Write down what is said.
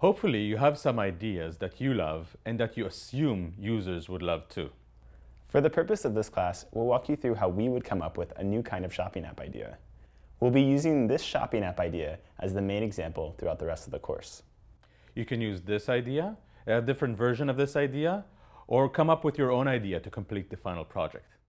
Hopefully you have some ideas that you love and that you assume users would love too. For the purpose of this class, we'll walk you through how we would come up with a new kind of shopping app idea. We'll be using this shopping app idea as the main example throughout the rest of the course. You can use this idea, a different version of this idea, or come up with your own idea to complete the final project.